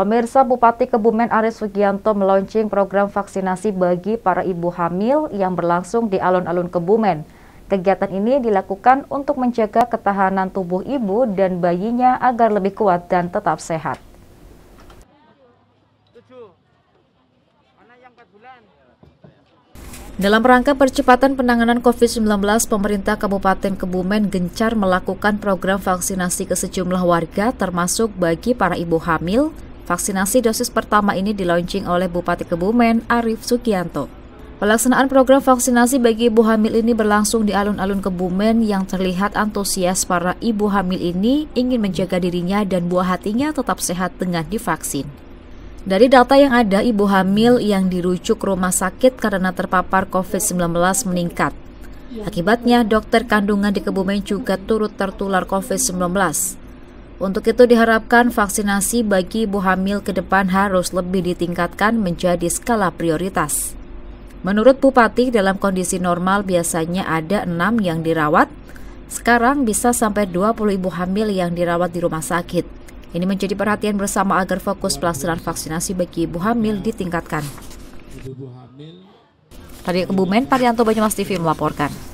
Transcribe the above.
Pemirsa Bupati Kebumen Aris Sugianto meluncing program vaksinasi bagi para ibu hamil yang berlangsung di alun-alun Kebumen. Kegiatan ini dilakukan untuk menjaga ketahanan tubuh ibu dan bayinya agar lebih kuat dan tetap sehat. Dalam rangka percepatan penanganan COVID-19, pemerintah Kabupaten Kebumen gencar melakukan program vaksinasi ke sejumlah warga termasuk bagi para ibu hamil, Vaksinasi dosis pertama ini dilaunching oleh Bupati Kebumen Arif Sukianto. Pelaksanaan program vaksinasi bagi ibu hamil ini berlangsung di alun-alun Kebumen yang terlihat antusias para ibu hamil ini ingin menjaga dirinya dan buah hatinya tetap sehat dengan divaksin. Dari data yang ada, ibu hamil yang dirujuk rumah sakit karena terpapar COVID-19 meningkat. Akibatnya, dokter kandungan di Kebumen juga turut tertular COVID-19. Untuk itu diharapkan vaksinasi bagi ibu hamil ke depan harus lebih ditingkatkan menjadi skala prioritas. Menurut Bupati, dalam kondisi normal biasanya ada enam yang dirawat. Sekarang bisa sampai 20 ibu hamil yang dirawat di rumah sakit. Ini menjadi perhatian bersama agar fokus pelaksanaan vaksinasi bagi ibu hamil ditingkatkan. Tadi Kebumen, Parianto Banyumas TV melaporkan.